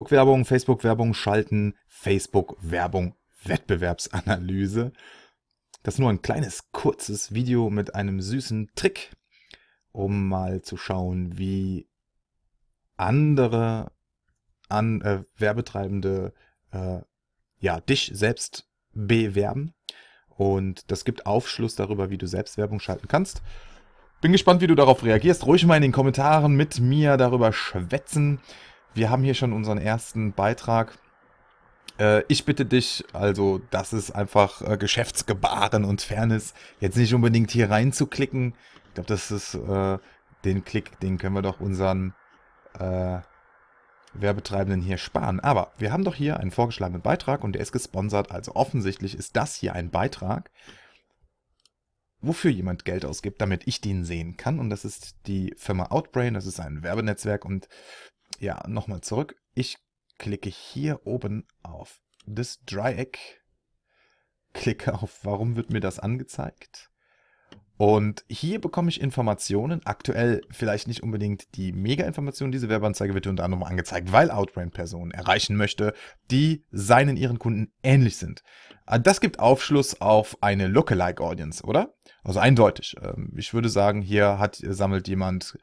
Facebook-Werbung, Facebook-Werbung schalten, Facebook-Werbung, Wettbewerbsanalyse. Das ist nur ein kleines, kurzes Video mit einem süßen Trick, um mal zu schauen, wie andere an, äh, Werbetreibende äh, ja, dich selbst bewerben. Und das gibt Aufschluss darüber, wie du selbst Werbung schalten kannst. Bin gespannt, wie du darauf reagierst. Ruhig mal in den Kommentaren mit mir darüber schwätzen wir haben hier schon unseren ersten Beitrag. Äh, ich bitte dich, also das ist einfach äh, Geschäftsgebaren und Fairness, jetzt nicht unbedingt hier reinzuklicken. Ich glaube, das ist äh, den Klick, den können wir doch unseren Werbetreibenden hier sparen. Aber wir haben doch hier einen vorgeschlagenen Beitrag und der ist gesponsert, also offensichtlich ist das hier ein Beitrag, wofür jemand Geld ausgibt, damit ich den sehen kann. Und das ist die Firma Outbrain, das ist ein Werbenetzwerk und ja, nochmal zurück. Ich klicke hier oben auf das Dreieck, klicke auf Warum wird mir das angezeigt? Und hier bekomme ich Informationen, aktuell vielleicht nicht unbedingt die Mega-Informationen. Diese Werbeanzeige wird unter anderem angezeigt, weil Outbrain Personen erreichen möchte, die seinen ihren Kunden ähnlich sind. Äh, das gibt Aufschluss auf eine Lookalike-Audience, oder? Also eindeutig. Ähm, ich würde sagen, hier hat, sammelt jemand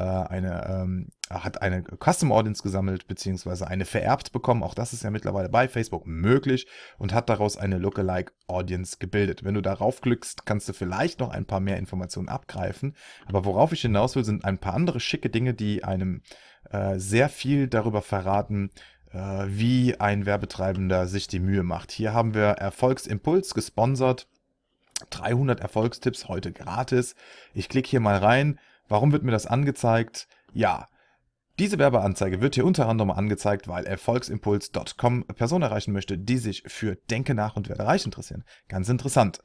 äh, eine, ähm, hat eine Custom Audience gesammelt, beziehungsweise eine vererbt bekommen. Auch das ist ja mittlerweile bei Facebook möglich und hat daraus eine Lookalike Audience gebildet. Wenn du darauf klickst, kannst du vielleicht noch ein paar mehr Informationen abgreifen. Aber worauf ich hinaus will, sind ein paar andere schicke Dinge, die einem äh, sehr viel darüber verraten, äh, wie ein Werbetreibender sich die Mühe macht. Hier haben wir Erfolgsimpuls gesponsert. 300 Erfolgstipps heute gratis. Ich klicke hier mal rein Warum wird mir das angezeigt? Ja, diese Werbeanzeige wird hier unter anderem angezeigt, weil erfolgsimpuls.com Personen erreichen möchte, die sich für Denke nach und werde reich interessieren. Ganz interessant.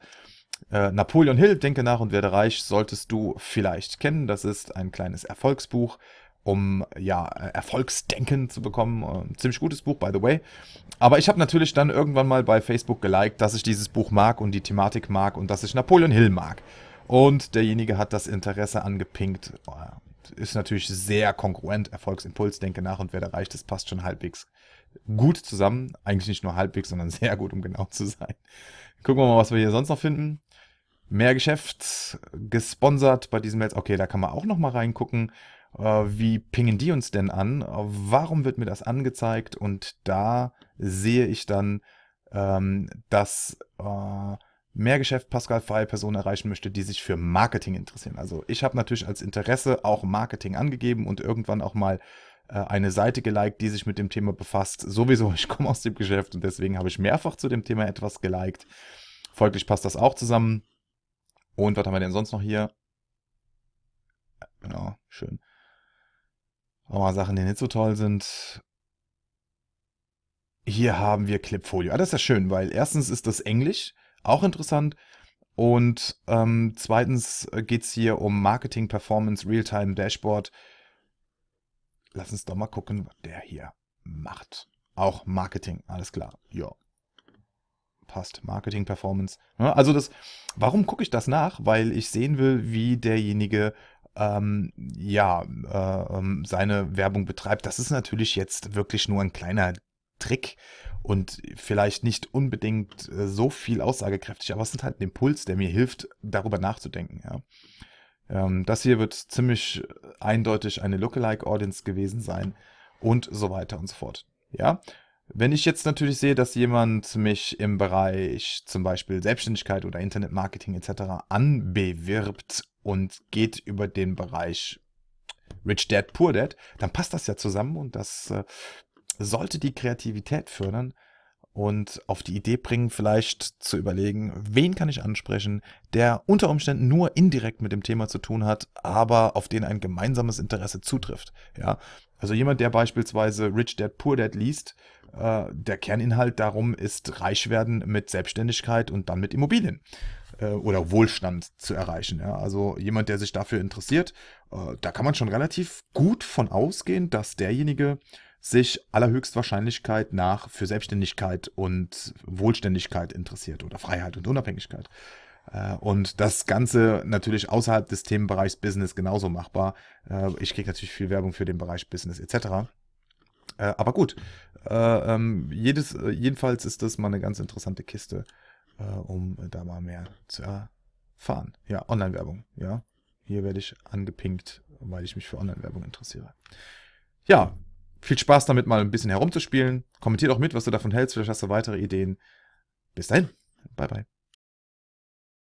Äh, Napoleon Hill, Denke nach und werde reich, solltest du vielleicht kennen. Das ist ein kleines Erfolgsbuch, um ja Erfolgsdenken zu bekommen. Ein äh, ziemlich gutes Buch, by the way. Aber ich habe natürlich dann irgendwann mal bei Facebook geliked, dass ich dieses Buch mag und die Thematik mag und dass ich Napoleon Hill mag. Und derjenige hat das Interesse angepinkt. Ist natürlich sehr kongruent. Erfolgsimpuls, denke nach und wer da reicht, Das passt schon halbwegs gut zusammen. Eigentlich nicht nur halbwegs, sondern sehr gut, um genau zu sein. Gucken wir mal, was wir hier sonst noch finden. Mehr Geschäft gesponsert bei diesem Netz. Okay, da kann man auch noch mal reingucken. Äh, wie pingen die uns denn an? Warum wird mir das angezeigt? Und da sehe ich dann, ähm, dass äh, mehr Geschäft Pascal pascalfreie Personen erreichen möchte, die sich für Marketing interessieren. Also ich habe natürlich als Interesse auch Marketing angegeben und irgendwann auch mal äh, eine Seite geliked, die sich mit dem Thema befasst. Sowieso, ich komme aus dem Geschäft und deswegen habe ich mehrfach zu dem Thema etwas geliked. Folglich passt das auch zusammen. Und was haben wir denn sonst noch hier? Ja, genau, schön. Auch mal Sachen, die nicht so toll sind. Hier haben wir Clipfolio. Ah, das ist ja schön, weil erstens ist das Englisch auch interessant. Und ähm, zweitens äh, geht es hier um Marketing, Performance, Realtime, Dashboard. Lass uns doch mal gucken, was der hier macht. Auch Marketing, alles klar. Ja. Passt. Marketing, Performance. Ne? Also das, warum gucke ich das nach? Weil ich sehen will, wie derjenige ähm, ja, äh, ähm, seine Werbung betreibt. Das ist natürlich jetzt wirklich nur ein kleiner Trick und vielleicht nicht unbedingt äh, so viel aussagekräftig, aber es ist halt ein Impuls, der mir hilft, darüber nachzudenken. Ja. Ähm, das hier wird ziemlich eindeutig eine Lookalike-Audience gewesen sein und so weiter und so fort. Ja. Wenn ich jetzt natürlich sehe, dass jemand mich im Bereich zum Beispiel Selbstständigkeit oder Internetmarketing etc. anbewirbt und geht über den Bereich Rich Dad Poor Dad, dann passt das ja zusammen und das äh, sollte die Kreativität fördern und auf die Idee bringen, vielleicht zu überlegen, wen kann ich ansprechen, der unter Umständen nur indirekt mit dem Thema zu tun hat, aber auf den ein gemeinsames Interesse zutrifft. Ja, also jemand, der beispielsweise Rich Dad Poor Dad liest, äh, der Kerninhalt darum ist, reich werden mit Selbstständigkeit und dann mit Immobilien äh, oder Wohlstand zu erreichen. Ja? Also jemand, der sich dafür interessiert, äh, da kann man schon relativ gut von ausgehen, dass derjenige sich allerhöchstwahrscheinlichkeit nach für Selbstständigkeit und Wohlständigkeit interessiert oder Freiheit und Unabhängigkeit. Äh, und das Ganze natürlich außerhalb des Themenbereichs Business genauso machbar. Äh, ich kriege natürlich viel Werbung für den Bereich Business etc. Äh, aber gut, ähm, jedes, jedenfalls ist das mal eine ganz interessante Kiste, um da mal mehr zu erfahren. Ja, Online-Werbung, ja. Hier werde ich angepinkt, weil ich mich für Online-Werbung interessiere. Ja, viel Spaß damit, mal ein bisschen herumzuspielen. Kommentiert auch mit, was du davon hältst. Vielleicht hast du weitere Ideen. Bis dahin. Bye, bye.